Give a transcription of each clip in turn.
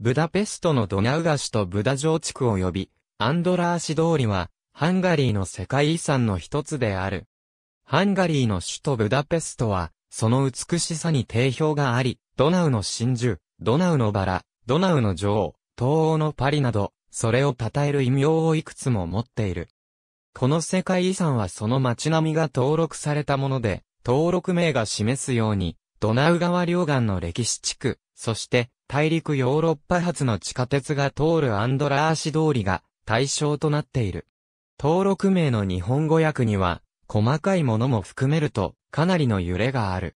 ブダペストのドナウガ橋とブダ城地区及び、アンドラーシ通りは、ハンガリーの世界遺産の一つである。ハンガリーの首都ブダペストは、その美しさに定評があり、ドナウの真珠、ドナウのバラ、ドナウの女王、東欧のパリなど、それを称える異名をいくつも持っている。この世界遺産はその街並みが登録されたもので、登録名が示すように、ドナウ川両岸の歴史地区、そして、大陸ヨーロッパ発の地下鉄が通るアンドラーシ通りが対象となっている。登録名の日本語訳には、細かいものも含めると、かなりの揺れがある。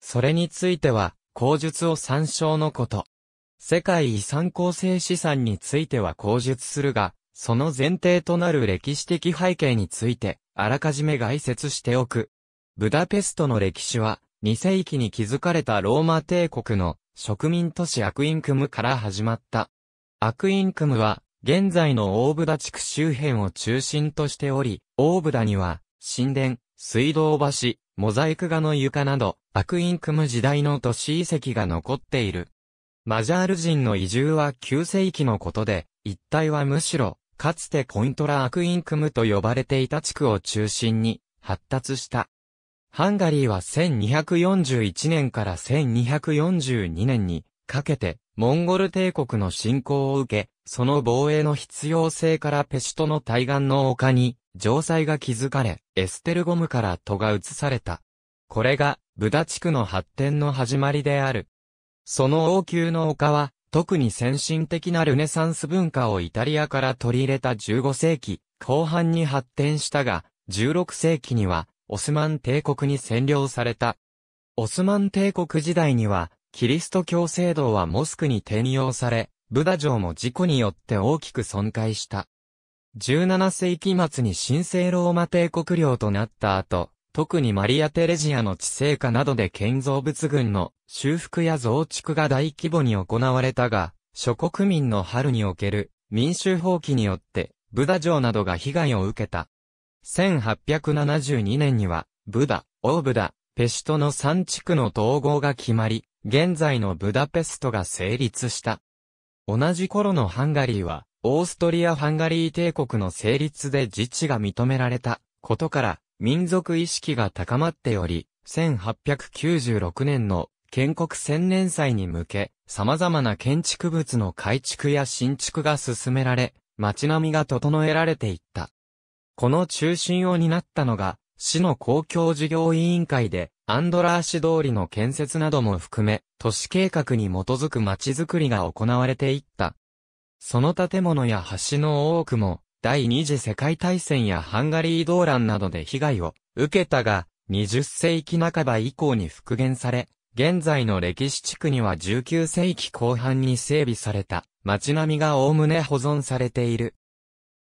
それについては、口述を参照のこと。世界遺産構成資産については口述するが、その前提となる歴史的背景について、あらかじめ概説しておく。ブダペストの歴史は、2世紀に築かれたローマ帝国の植民都市アクインクムから始まった。アクインクムは、現在の大ブダ地区周辺を中心としており、大ブダには、神殿、水道橋、モザイク画の床など、アクインクム時代の都市遺跡が残っている。マジャール人の移住は9世紀のことで、一帯はむしろ、かつてコイントラアクインクムと呼ばれていた地区を中心に、発達した。ハンガリーは1241年から1242年にかけて、モンゴル帝国の侵攻を受け、その防衛の必要性からペシュトの対岸の丘に、城塞が築かれ、エステルゴムから戸が移された。これが、ブダ地区の発展の始まりである。その王宮の丘は、特に先進的なルネサンス文化をイタリアから取り入れた15世紀後半に発展したが、16世紀にはオスマン帝国に占領された。オスマン帝国時代には、キリスト教制度はモスクに転用され、ブダ城も事故によって大きく損壊した。17世紀末に神聖ローマ帝国領となった後、特にマリア・テレジアの地政化などで建造物群の修復や増築が大規模に行われたが、諸国民の春における民衆放棄によって、ブダ城などが被害を受けた。1872年には、ブダ、オーブダ、ペシトの3地区の統合が決まり、現在のブダペストが成立した。同じ頃のハンガリーは、オーストリア・ハンガリー帝国の成立で自治が認められたことから、民族意識が高まっており、1896年の建国千年祭に向け、様々な建築物の改築や新築が進められ、街並みが整えられていった。この中心を担ったのが、市の公共事業委員会で、アンドラー市通りの建設なども含め、都市計画に基づく街づくりが行われていった。その建物や橋の多くも、第二次世界大戦やハンガリー動乱などで被害を受けたが、20世紀半ば以降に復元され、現在の歴史地区には19世紀後半に整備された街並みが概ね保存されている。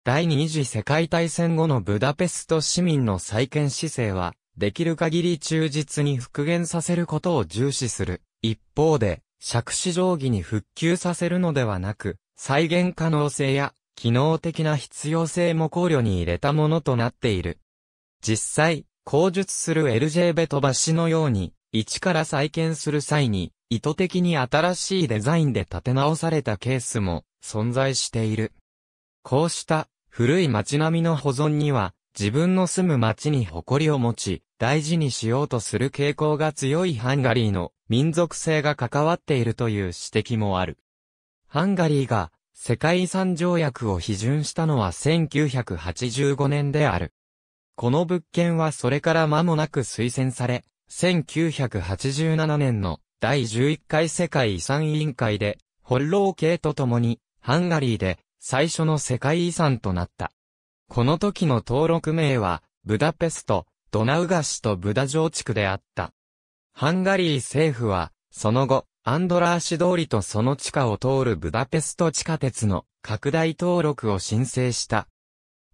第二次世界大戦後のブダペスト市民の再建姿勢は、できる限り忠実に復元させることを重視する。一方で、尺子定規に復旧させるのではなく、再現可能性や機能的な必要性も考慮に入れたものとなっている。実際、口述する LJ ベト橋のように、一から再建する際に、意図的に新しいデザインで立て直されたケースも存在している。こうした古い街並みの保存には、自分の住む街に誇りを持ち、大事にしようとする傾向が強いハンガリーの民族性が関わっているという指摘もある。ハンガリーが世界遺産条約を批准したのは1985年である。この物件はそれから間もなく推薦され、1987年の第11回世界遺産委員会で、ホッロー系と共に、ハンガリーで最初の世界遺産となった。この時の登録名は、ブダペスト、ドナウガ市とブダ城地区であった。ハンガリー政府は、その後、アンドラーシ通りとその地下を通るブダペスト地下鉄の拡大登録を申請した。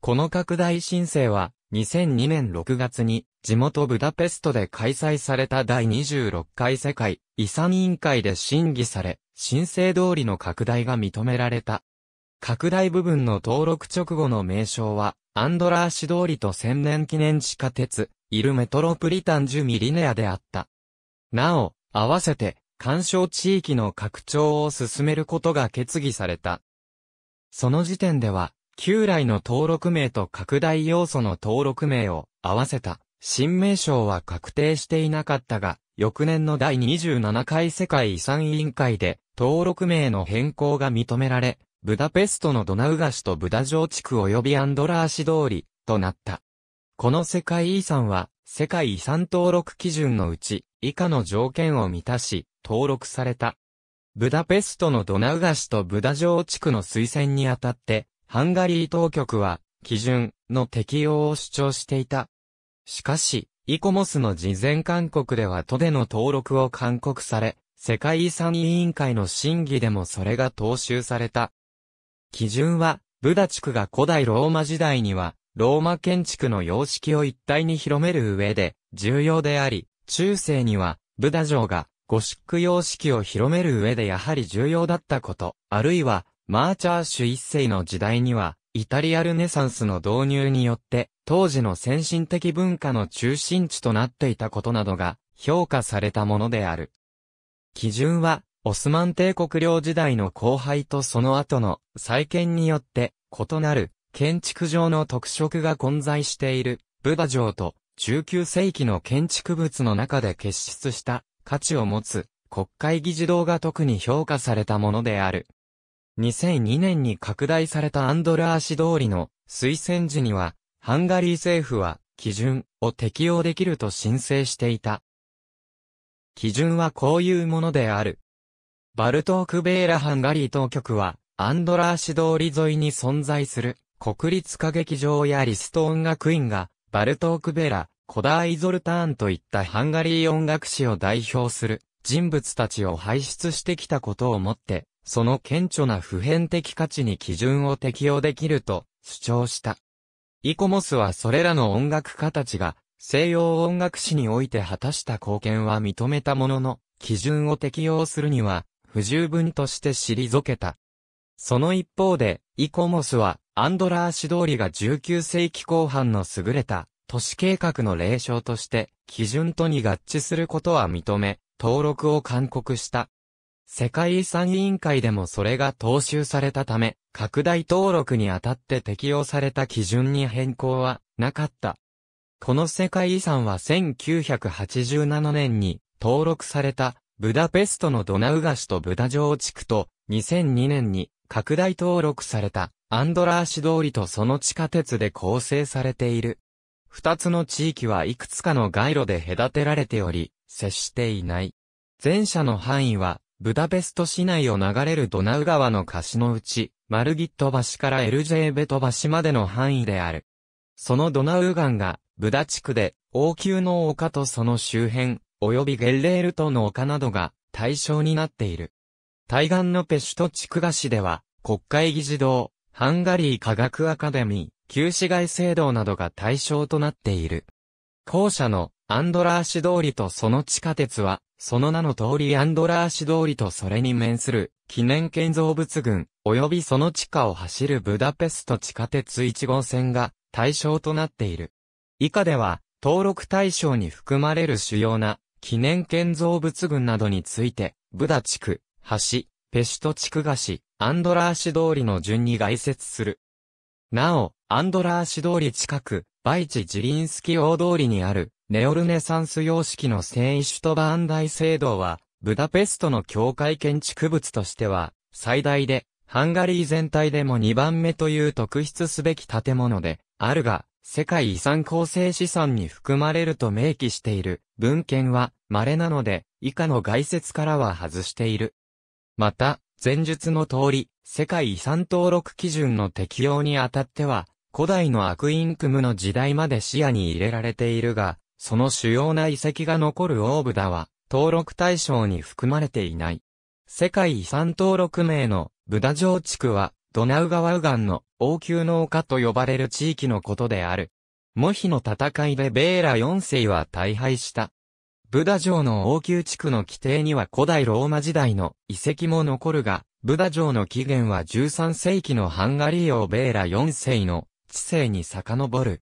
この拡大申請は、2002年6月に地元ブダペストで開催された第26回世界遺産委員会で審議され、申請通りの拡大が認められた。拡大部分の登録直後の名称は、アンドラーシ通りと千年記念地下鉄、イルメトロプリタンジュミリネアであった。なお、合わせて、干渉地域の拡張を進めることが決議された。その時点では、旧来の登録名と拡大要素の登録名を合わせた新名称は確定していなかったが、翌年の第27回世界遺産委員会で登録名の変更が認められ、ブダペストのドナウガシとブダ城地区及びアンドラーシ通り、となった。この世界遺産は、世界遺産登録基準のうち、以下の条件を満たし、登録された。ブダペストのドナウガシとブダ城地区の推薦にあたって、ハンガリー当局は、基準の適用を主張していた。しかし、イコモスの事前勧告では都での登録を勧告され、世界遺産委員会の審議でもそれが踏襲された。基準は、ブダ地区が古代ローマ時代には、ローマ建築の様式を一体に広める上で重要であり、中世には、ブダ城がゴシック様式を広める上でやはり重要だったこと、あるいは、マーチャーシュ一世の時代には、イタリアルネサンスの導入によって、当時の先進的文化の中心地となっていたことなどが評価されたものである。基準は、オスマン帝国領時代の荒廃とその後の再建によって異なる建築上の特色が混在しているブダ城と19世紀の建築物の中で結出した価値を持つ国会議事堂が特に評価されたものである。2002年に拡大されたアンドラーシ通りの推薦時には、ハンガリー政府は基準を適用できると申請していた。基準はこういうものである。バルトークベーラハンガリー当局は、アンドラーシ通り沿いに存在する、国立歌劇場やリスト音楽院が、バルトークベーラ、コダーイゾルターンといったハンガリー音楽史を代表する人物たちを輩出してきたことをもって、その顕著な普遍的価値に基準を適用できると主張した。イコモスはそれらの音楽家たちが西洋音楽史において果たした貢献は認めたものの、基準を適用するには不十分として退けた。その一方で、イコモスは、アンドラーシ通りが19世紀後半の優れた都市計画の霊障として、基準とに合致することは認め、登録を勧告した。世界遺産委員会でもそれが踏襲されたため、拡大登録にあたって適用された基準に変更はなかった。この世界遺産は1987年に登録されたブダペストのドナウガ市とブダ城地区と、2002年に拡大登録されたアンドラーシ通りとその地下鉄で構成されている。二つの地域はいくつかの街路で隔てられており、接していない。前者の範囲は、ブダペスト市内を流れるドナウ川の河岸のうち、マルギット橋からエルジェーベト橋までの範囲である。そのドナウンが、ブダ地区で、王宮の丘とその周辺、及びゲッレールトの丘などが対象になっている。対岸のペシュト地区菓子では、国会議事堂、ハンガリー科学アカデミー、旧市街制度などが対象となっている。校舎のアンドラーシ通りとその地下鉄は、その名の通りアンドラーシ通りとそれに面する記念建造物群、及びその地下を走るブダペスト地下鉄1号線が対象となっている。以下では、登録対象に含まれる主要な記念建造物群などについて、ブダ地区、橋、ペシト地区菓子、アンドラーシ通りの順に外説する。なお、アンドラーシ通り近く、バイチジリンスキ大通りにある、ネオルネサンス様式の繊維シュトバーン大聖堂は、ブダペストの教会建築物としては、最大で、ハンガリー全体でも2番目という特筆すべき建物で、あるが、世界遺産構成資産に含まれると明記している文献は稀なので、以下の概説からは外している。また、前述の通り、世界遺産登録基準の適用にあたっては、古代のアクインクムの時代まで視野に入れられているが、その主要な遺跡が残るオーブダは、登録対象に含まれていない。世界遺産登録名のブダ城地区は、ドナウ川右岸の王宮の丘と呼ばれる地域のことである。モヒの戦いでベーラ4世は大敗した。ブダ城の王宮地区の規定には古代ローマ時代の遺跡も残るが、ブダ城の起源は13世紀のハンガリー王ベーラ4世の治世に遡る。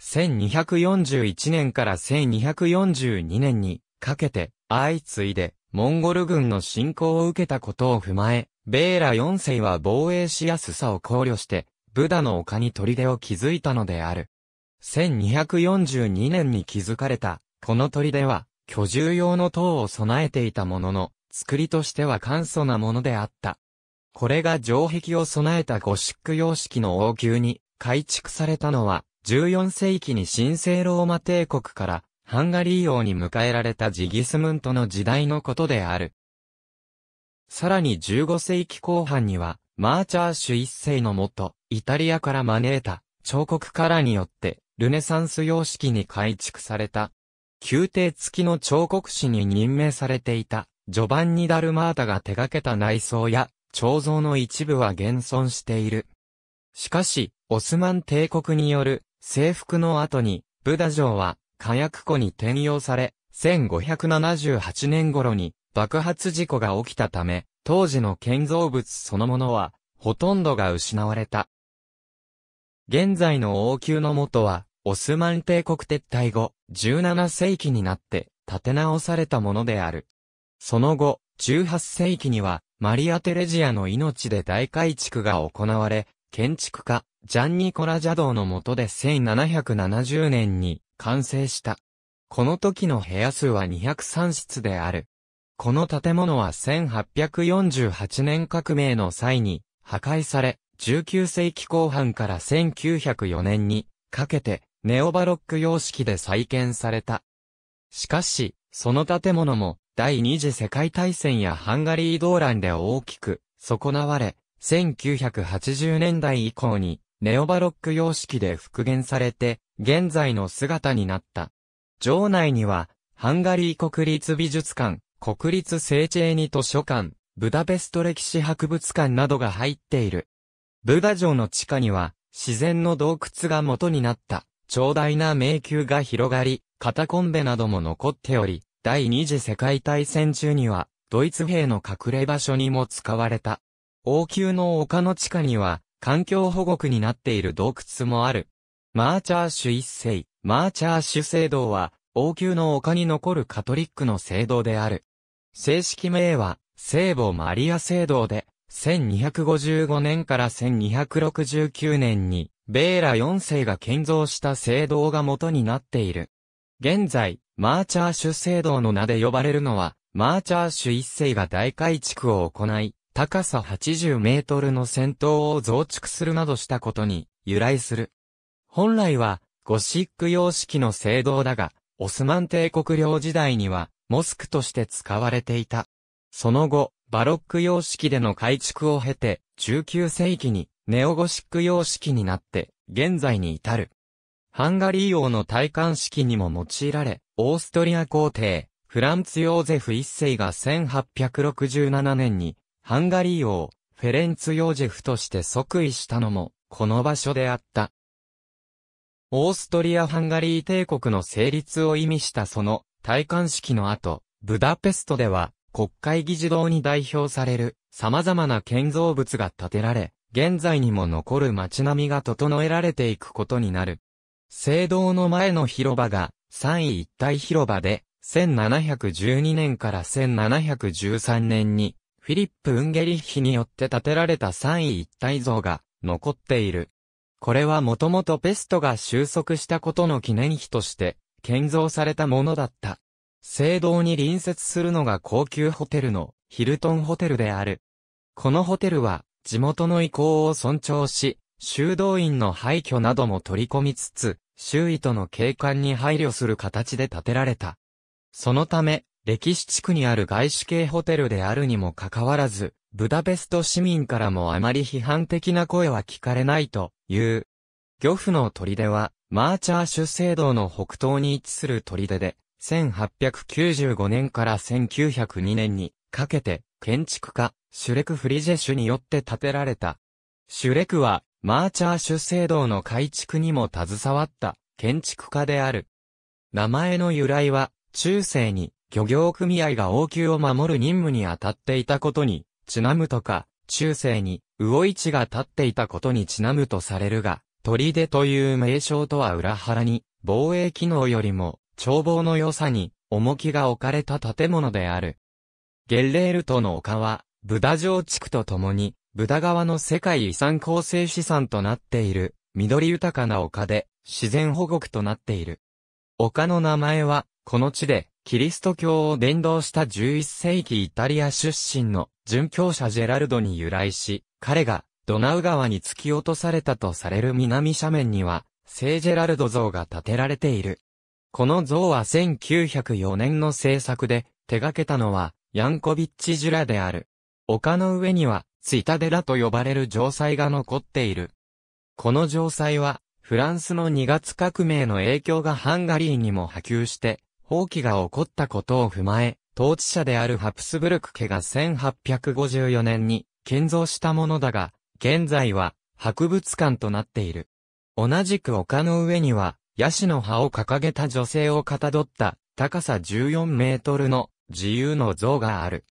1241年から1242年にかけて相次いでモンゴル軍の侵攻を受けたことを踏まえ、ベーラ4世は防衛しやすさを考慮してブダの丘に砦を築いたのである。1242年に築かれた、この砦は、居住用の塔を備えていたものの、作りとしては簡素なものであった。これが城壁を備えたゴシック様式の王宮に改築されたのは、14世紀に神聖ローマ帝国からハンガリー王に迎えられたジギスムントの時代のことである。さらに15世紀後半には、マーチャー主一世のもと、イタリアから招いた彫刻家によって、ルネサンス様式に改築された。宮廷付きの彫刻師に任命されていた、ジョバンニ・ダルマータが手掛けた内装や、彫像の一部は現存している。しかし、オスマン帝国による征服の後に、ブダ城は火薬庫に転用され、1578年頃に爆発事故が起きたため、当時の建造物そのものは、ほとんどが失われた。現在の王宮の元は、オスマン帝国撤退後、17世紀になって建て直されたものである。その後、18世紀には、マリア・テレジアの命で大改築が行われ、建築家、ジャンニコラ・ジャドーの下で1770年に完成した。この時の部屋数は203室である。この建物は1848年革命の際に破壊され、19世紀後半から1904年にかけてネオバロック様式で再建された。しかし、その建物も第二次世界大戦やハンガリー動乱で大きく損なわれ、1980年代以降にネオバロック様式で復元されて、現在の姿になった。城内には、ハンガリー国立美術館、国立聖地絵にニ図書館、ブダペスト歴史博物館などが入っている。ブダ城の地下には、自然の洞窟が元になった、長大な迷宮が広がり、カタコンベなども残っており、第二次世界大戦中には、ドイツ兵の隠れ場所にも使われた。王宮の丘の地下には、環境保護区になっている洞窟もある。マーチャーシュ一世、マーチャーシュ聖堂は、王宮の丘に残るカトリックの聖堂である。正式名は、聖母マリア聖堂で、1255年から1269年に、ベーラ4世が建造した聖堂が元になっている。現在、マーチャーシュ聖堂の名で呼ばれるのは、マーチャーシュ1世が大改築を行い、高さ80メートルの戦闘を増築するなどしたことに由来する。本来は、ゴシック様式の聖堂だが、オスマン帝国領時代には、モスクとして使われていた。その後、バロック様式での改築を経て、19世紀にネオゴシック様式になって、現在に至る。ハンガリー王の戴冠式にも用いられ、オーストリア皇帝、フランツ・ヨーゼフ一世が1867年に、ハンガリー王、フェレンツ・ヨーゼフとして即位したのも、この場所であった。オーストリア・ハンガリー帝国の成立を意味したその、戴冠式の後、ブダペストでは、国会議事堂に代表される様々な建造物が建てられ、現在にも残る街並みが整えられていくことになる。聖堂の前の広場が三位一体広場で、1712年から1713年に、フィリップ・ウンゲリッヒによって建てられた三位一体像が残っている。これはもともとペストが収束したことの記念碑として建造されたものだった。聖堂に隣接するのが高級ホテルのヒルトンホテルである。このホテルは地元の意向を尊重し、修道院の廃墟なども取り込みつつ、周囲との景観に配慮する形で建てられた。そのため、歴史地区にある外資系ホテルであるにもかかわらず、ブダペスト市民からもあまり批判的な声は聞かれないという。漁夫の砦は、マーチャーシュ聖堂の北東に位置する砦で、1895年から1902年にかけて建築家シュレク・フリジェシュによって建てられた。シュレクはマーチャー出生堂の改築にも携わった建築家である。名前の由来は中世に漁業組合が王宮を守る任務に当たっていたことにちなむとか、中世に魚市が立っていたことにちなむとされるが、鳥出という名称とは裏腹に、防衛機能よりも眺望の良さに、重きが置かれた建物である。ゲッレールトの丘は、ブダ城地区とともに、ブダ川の世界遺産構成資産となっている、緑豊かな丘で、自然保護区となっている。丘の名前は、この地で、キリスト教を伝道した11世紀イタリア出身の殉教者ジェラルドに由来し、彼がドナウ川に突き落とされたとされる南斜面には、聖ジェラルド像が建てられている。この像は1904年の制作で手掛けたのはヤンコビッチ・ジュラである。丘の上にはツイタデラと呼ばれる城塞が残っている。この城塞はフランスの2月革命の影響がハンガリーにも波及して放棄が起こったことを踏まえ、統治者であるハプスブルク家が1854年に建造したものだが、現在は博物館となっている。同じく丘の上には、ヤシの葉を掲げた女性をかたどった高さ14メートルの自由の像がある。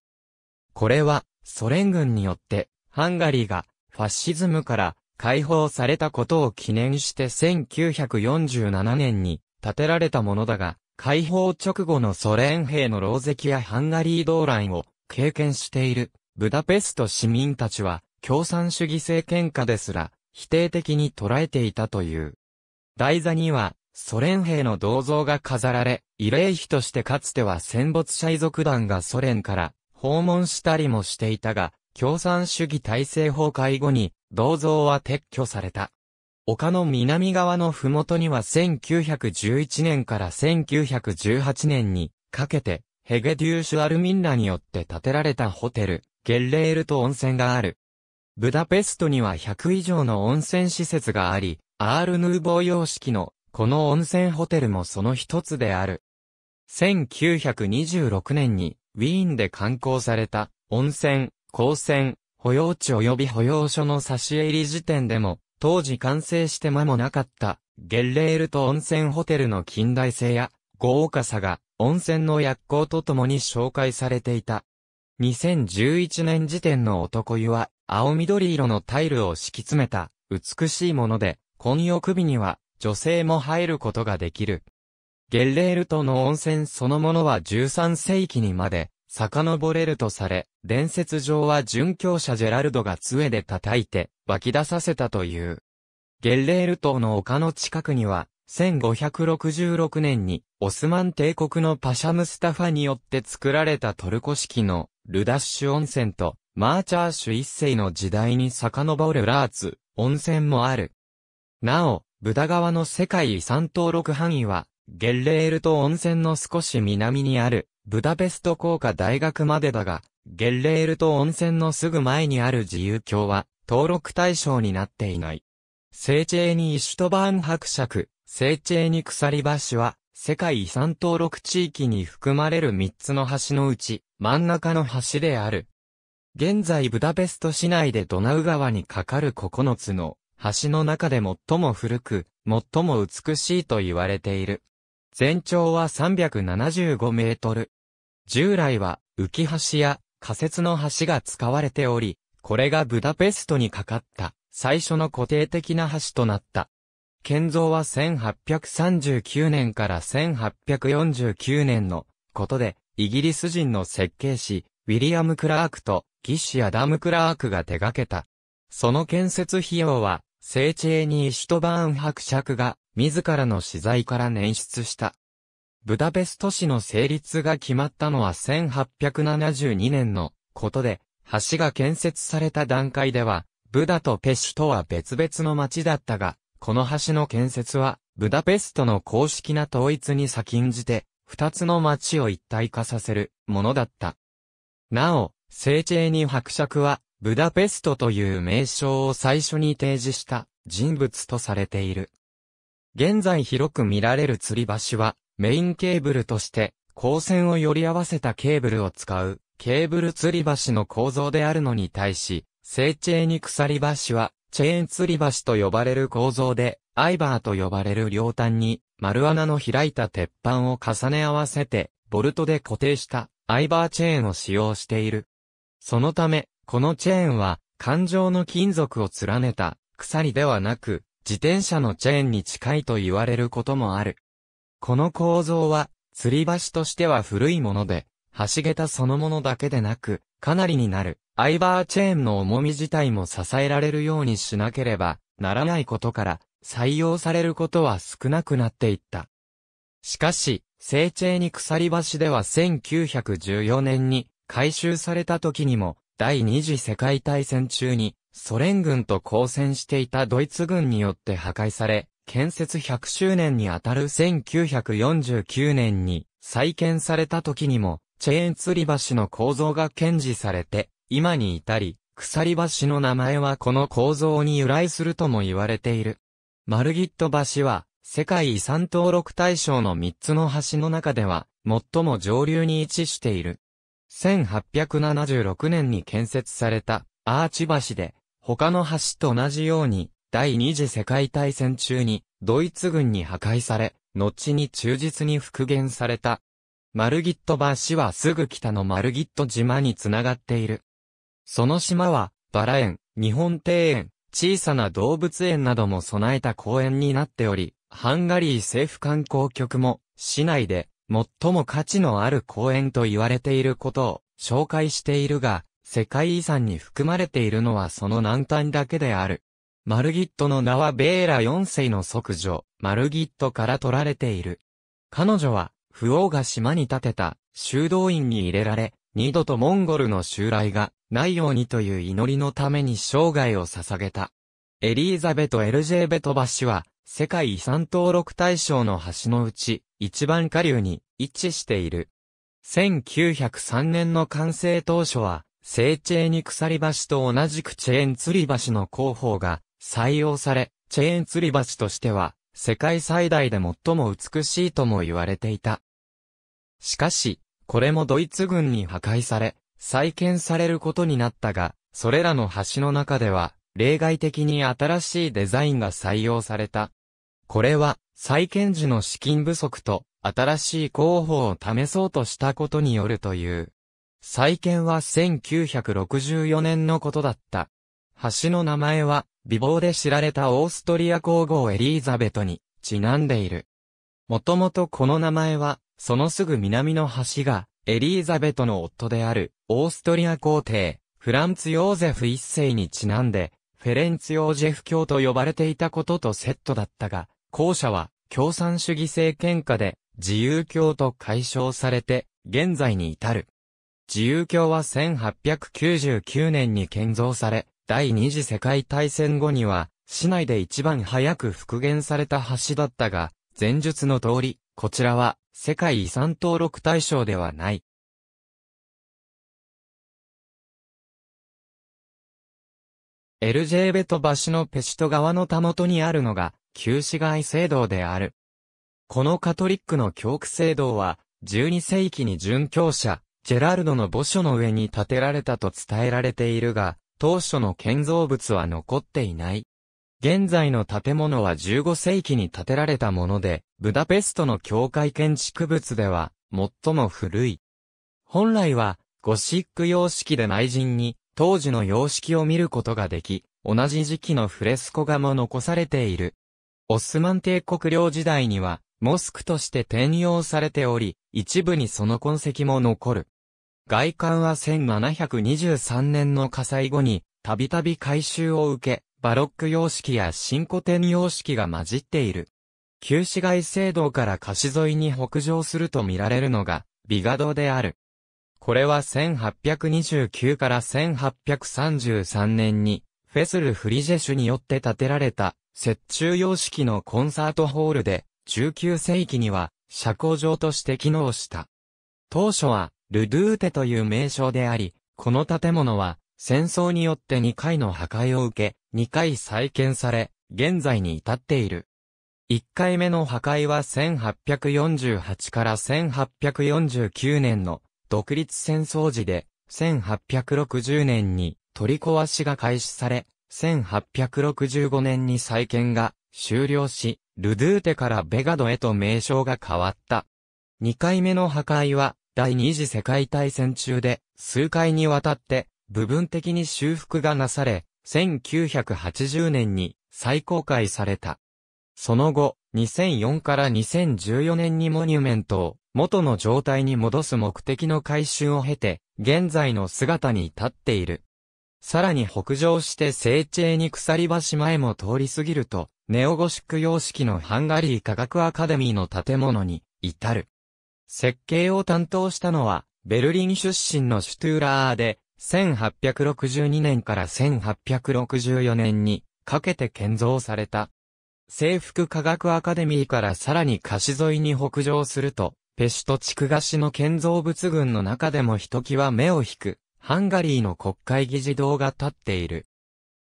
これはソ連軍によってハンガリーがファッシズムから解放されたことを記念して1947年に建てられたものだが、解放直後のソ連兵の牢石やハンガリー動乱を経験しているブダペスト市民たちは共産主義政権下ですら否定的に捉えていたという。台座には、ソ連兵の銅像が飾られ、慰霊碑としてかつては戦没者遺族団がソ連から訪問したりもしていたが、共産主義体制崩壊後に、銅像は撤去された。丘の南側の麓には1911年から1918年にかけて、ヘゲデューシュアルミンラによって建てられたホテル、ゲッレールと温泉がある。ブダペストには100以上の温泉施設があり、アールヌーボー様式の、この温泉ホテルもその一つである。1926年に、ウィーンで刊行された、温泉、光泉、保養地及び保養所の差し入り時点でも、当時完成して間もなかった、ゲッレールと温泉ホテルの近代性や、豪華さが、温泉の薬効とともに紹介されていた。2011年時点の男湯は、青緑色のタイルを敷き詰めた、美しいもので、混浴日には、女性も入ることができる。ゲッレールトの温泉そのものは13世紀にまで、遡れるとされ、伝説上は殉教者ジェラルドが杖で叩いて、湧き出させたという。ゲッレール島の丘の近くには、1566年に、オスマン帝国のパシャムスタファによって作られたトルコ式の、ルダッシュ温泉と、マーチャーシュ一世の時代に遡るラーツ、温泉もある。なお、ブダ川の世界遺産登録範囲は、ゲッレールと温泉の少し南にある、ブダペスト工科大学までだが、ゲッレールと温泉のすぐ前にある自由郷は、登録対象になっていない。聖地にイシュトバーン伯爵、聖地に鎖橋は、世界遺産登録地域に含まれる3つの橋のうち、真ん中の橋である。現在ブダペスト市内でドナウ川に架かる9つの橋の中で最も古く、最も美しいと言われている。全長は375メートル。従来は、浮き橋や仮設の橋が使われており、これがブダペストにかかった最初の固定的な橋となった。建造は1839年から1849年のことで、イギリス人の設計士、ウィリアム・クラークと、ギッシュ・アダム・クラークが手掛けた。その建設費用は、聖地エニー・シュトバーン伯爵が、自らの資材から捻出した。ブダペスト市の成立が決まったのは1872年のことで、橋が建設された段階では、ブダとペシュとは別々の町だったが、この橋の建設は、ブダペストの公式な統一に先んじて、二つの町を一体化させるものだった。なお、聖地エニ伯爵は、ブダペストという名称を最初に提示した人物とされている。現在広く見られる吊り橋は、メインケーブルとして、光線をより合わせたケーブルを使う、ケーブル吊り橋の構造であるのに対し、成形に鎖橋は、チェーン吊り橋と呼ばれる構造で、アイバーと呼ばれる両端に、丸穴の開いた鉄板を重ね合わせて、ボルトで固定した、アイバーチェーンを使用している。そのため、このチェーンは、環状の金属を連ねた、鎖ではなく、自転車のチェーンに近いと言われることもある。この構造は、吊り橋としては古いもので、橋桁そのものだけでなく、かなりになる、アイバーチェーンの重み自体も支えられるようにしなければならないことから、採用されることは少なくなっていった。しかし、成チェーに鎖橋では1914年に改修された時にも、第二次世界大戦中に、ソ連軍と交戦していたドイツ軍によって破壊され、建設100周年にあたる1949年に再建された時にも、チェーン吊り橋の構造が堅持されて、今に至り、鎖橋の名前はこの構造に由来するとも言われている。マルギット橋は、世界遺産登録対象の3つの橋の中では、最も上流に位置している。1876年に建設されたアーチ橋で、他の橋と同じように、第二次世界大戦中にドイツ軍に破壊され、後に忠実に復元された。マルギット橋はすぐ北のマルギット島につながっている。その島は、バラ園、日本庭園、小さな動物園なども備えた公園になっており、ハンガリー政府観光局も、市内で最も価値のある公園と言われていることを紹介しているが、世界遺産に含まれているのはその南端だけである。マルギットの名はベーラ4世の即女、マルギットから取られている。彼女は、不王が島に建てた修道院に入れられ、二度とモンゴルの襲来がないようにという祈りのために生涯を捧げた。エリーザベト・エルジェーベトバ氏は、世界遺産登録対象の橋のうち、一番下流に位置している。1903年の完成当初は、聖チェーに鎖橋と同じくチェーン吊り橋の工法が採用され、チェーン吊り橋としては、世界最大で最も美しいとも言われていた。しかし、これもドイツ軍に破壊され、再建されることになったが、それらの橋の中では、例外的に新しいデザインが採用された。これは、再建時の資金不足と、新しい候補を試そうとしたことによるという。再建は1964年のことだった。橋の名前は、美貌で知られたオーストリア皇后エリーザベトに、ちなんでいる。もともとこの名前は、そのすぐ南の橋が、エリーザベトの夫である、オーストリア皇帝、フランツ・ヨーゼフ一世にちなんで、フェレンツヨージェフ教と呼ばれていたこととセットだったが、後者は共産主義政権下で自由教と解消されて、現在に至る。自由教は1899年に建造され、第二次世界大戦後には、市内で一番早く復元された橋だったが、前述の通り、こちらは世界遺産登録対象ではない。エルジェーベト橋のペシト川のたもとにあるのが、旧市街聖堂である。このカトリックの教区聖堂は、12世紀に殉教者、ジェラルドの墓所の上に建てられたと伝えられているが、当初の建造物は残っていない。現在の建物は15世紀に建てられたもので、ブダペストの教会建築物では、最も古い。本来は、ゴシック様式で内陣に、当時の様式を見ることができ、同じ時期のフレスコ画も残されている。オスマン帝国領時代には、モスクとして転用されており、一部にその痕跡も残る。外観は1723年の火災後に、たびたび改修を受け、バロック様式や新古典様式が混じっている。旧市街聖堂から貸し沿いに北上すると見られるのが、ビガドである。これは1829から1833年に、フェスル・フリジェシュによって建てられた、雪中様式のコンサートホールで、19世紀には、社交場として機能した。当初は、ルドゥーテという名称であり、この建物は、戦争によって2回の破壊を受け、2回再建され、現在に至っている。1回目の破壊は1848から1849年の独立戦争時で、1860年に取り壊しが開始され、1865年に再建が終了し、ルドゥーテからベガドへと名称が変わった。2回目の破壊は、第二次世界大戦中で、数回にわたって、部分的に修復がなされ、1980年に再公開された。その後、2004から2014年にモニュメントを元の状態に戻す目的の改修を経て、現在の姿に立っている。さらに北上して聖地へに鎖橋前も通り過ぎると、ネオゴシック様式のハンガリー科学アカデミーの建物に至る。設計を担当したのは、ベルリン出身のシュトゥーラーで、1862年から1864年にかけて建造された。制服科学アカデミーからさらに貸し沿いに北上すると、ペシュト地区菓子の建造物群の中でもひときわ目を引く、ハンガリーの国会議事堂が立っている。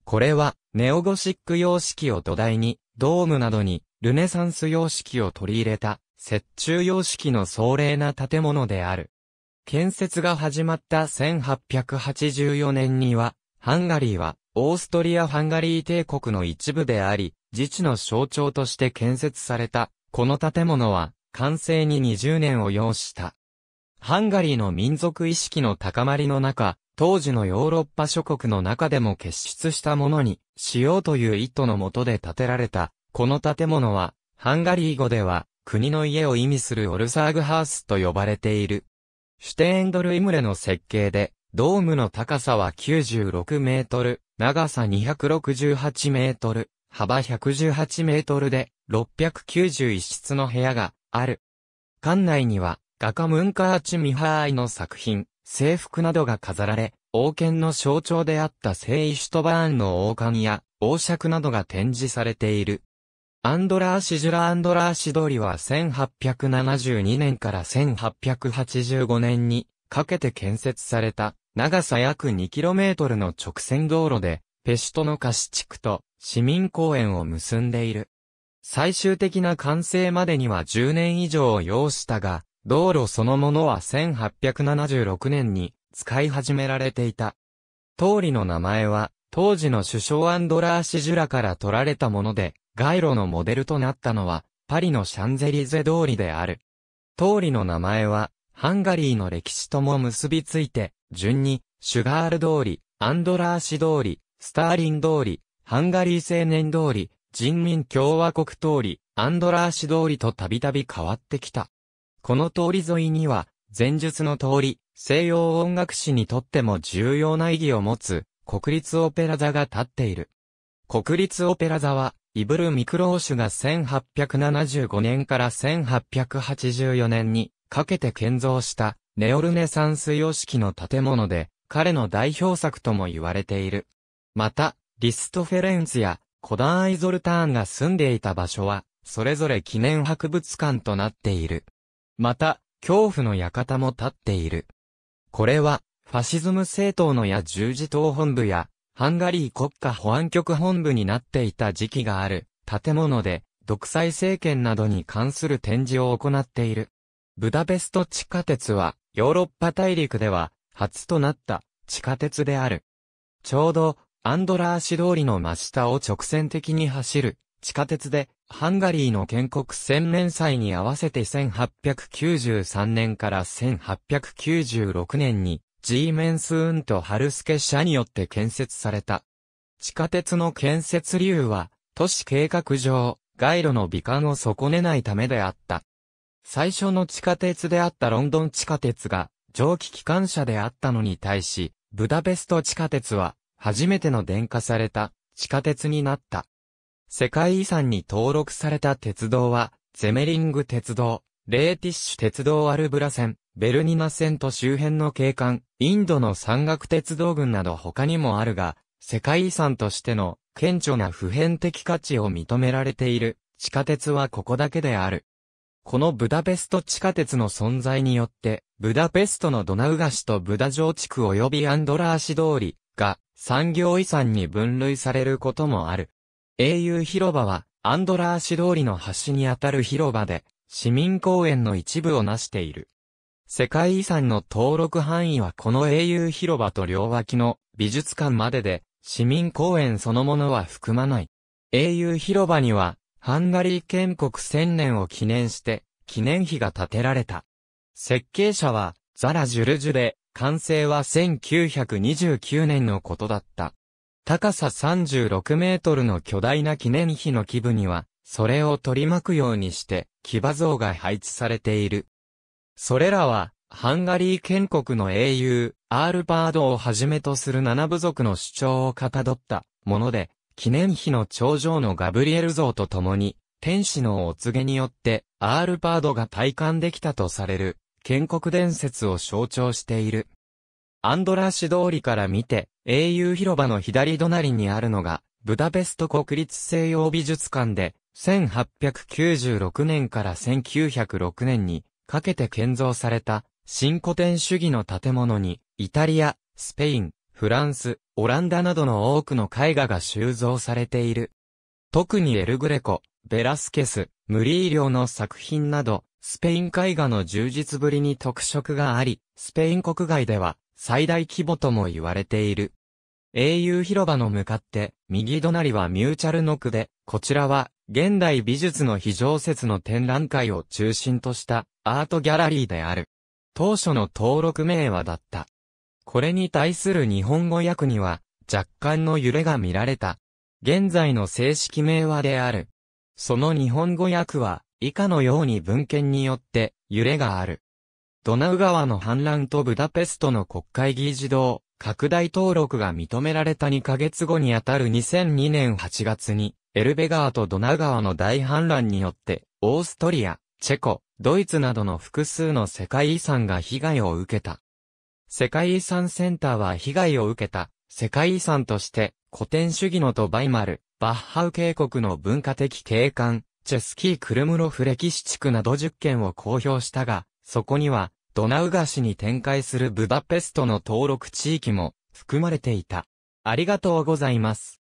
これは、ネオゴシック様式を土台に、ドームなどに、ルネサンス様式を取り入れた、雪中様式の壮麗な建物である。建設が始まった1884年には、ハンガリーは、オーストリア・ハンガリー帝国の一部であり、自治の象徴として建設された、この建物は、完成に20年を要した。ハンガリーの民族意識の高まりの中、当時のヨーロッパ諸国の中でも結出したものにしようという意図のもとで建てられた、この建物は、ハンガリー語では、国の家を意味するオルサーグハースと呼ばれている。シュテーンドル・イムレの設計で、ドームの高さは96メートル、長さ268メートル、幅118メートルで、691室の部屋がある。館内には、画家ムンカーチ・ミハーイの作品、制服などが飾られ、王権の象徴であった聖イシュトバーンの王冠や王爵などが展示されている。アンドラーシ・ジュラ・アンドラーシ通りは1872年から1885年にかけて建設された長さ約 2km の直線道路で、ペシュトの貸子地区と市民公園を結んでいる。最終的な完成までには10年以上を要したが、道路そのものは1876年に使い始められていた。通りの名前は、当時の首相アンドラーシジュラから取られたもので、街路のモデルとなったのは、パリのシャンゼリゼ通りである。通りの名前は、ハンガリーの歴史とも結びついて、順に、シュガール通り、アンドラーシ通り、スターリン通り、ハンガリー青年通り、人民共和国通り、アンドラーシ通りとたびたび変わってきた。この通り沿いには、前述の通り、西洋音楽史にとっても重要な意義を持つ、国立オペラ座が立っている。国立オペラ座は、イブル・ミクローシュが1875年から1884年にかけて建造したネオルネサンス様式の建物で、彼の代表作とも言われている。また、リストフェレンツやコダン・アイゾルターンが住んでいた場所は、それぞれ記念博物館となっている。また、恐怖の館も立っている。これは、ファシズム政党のや十字党本部や、ハンガリー国家保安局本部になっていた時期がある、建物で、独裁政権などに関する展示を行っている。ブダペスト地下鉄は、ヨーロッパ大陸では初となった地下鉄である。ちょうどアンドラーシ通りの真下を直線的に走る地下鉄でハンガリーの建国千年祭に合わせて1893年から1896年にジーメンスーンとハルスケ社によって建設された。地下鉄の建設理由は都市計画上、街路の美観を損ねないためであった。最初の地下鉄であったロンドン地下鉄が蒸気機関車であったのに対し、ブダペスト地下鉄は初めての電化された地下鉄になった。世界遺産に登録された鉄道は、ゼメリング鉄道、レーティッシュ鉄道アルブラ線、ベルニナ線と周辺の景観、インドの山岳鉄道群など他にもあるが、世界遺産としての顕著な普遍的価値を認められている地下鉄はここだけである。このブダペスト地下鉄の存在によって、ブダペストのドナウガシとブダ城地区及びアンドラーシ通りが産業遺産に分類されることもある。英雄広場はアンドラーシ通りの端にあたる広場で、市民公園の一部をなしている。世界遺産の登録範囲はこの英雄広場と両脇の美術館までで、市民公園そのものは含まない。英雄広場にはハンガリー建国1000年を記念して、記念碑が建てられた。設計者は、ザラ・ジュルジュで、完成は1929年のことだった。高さ36メートルの巨大な記念碑の基部には、それを取り巻くようにして、騎馬像が配置されている。それらは、ハンガリー建国の英雄、アールバードをはじめとする七部族の主張をかたどったもので、記念碑の頂上のガブリエル像と共に、天使のお告げによって、アールパードが体感できたとされる、建国伝説を象徴している。アンドラシ通りから見て、英雄広場の左隣にあるのが、ブダペスト国立西洋美術館で、1896年から1906年にかけて建造された、新古典主義の建物に、イタリア、スペイン、フランス、オランダなどの多くの絵画が収蔵されている。特にエルグレコ、ベラスケス、ムリーリョの作品など、スペイン絵画の充実ぶりに特色があり、スペイン国外では最大規模とも言われている。英雄広場の向かって、右隣はミューチャルノクで、こちらは、現代美術の非常説の展覧会を中心としたアートギャラリーである。当初の登録名はだった。これに対する日本語訳には、若干の揺れが見られた。現在の正式名話である。その日本語訳は、以下のように文献によって、揺れがある。ドナウ川の反乱とブダペストの国会議事堂、拡大登録が認められた2ヶ月後にあたる2002年8月に、エルベ川とドナウ川の大反乱によって、オーストリア、チェコ、ドイツなどの複数の世界遺産が被害を受けた。世界遺産センターは被害を受けた、世界遺産として、古典主義のとバイマル、バッハウ渓谷の文化的景観、チェスキー・クルムロフ歴史地区など10件を公表したが、そこには、ドナウガ市に展開するブダペストの登録地域も含まれていた。ありがとうございます。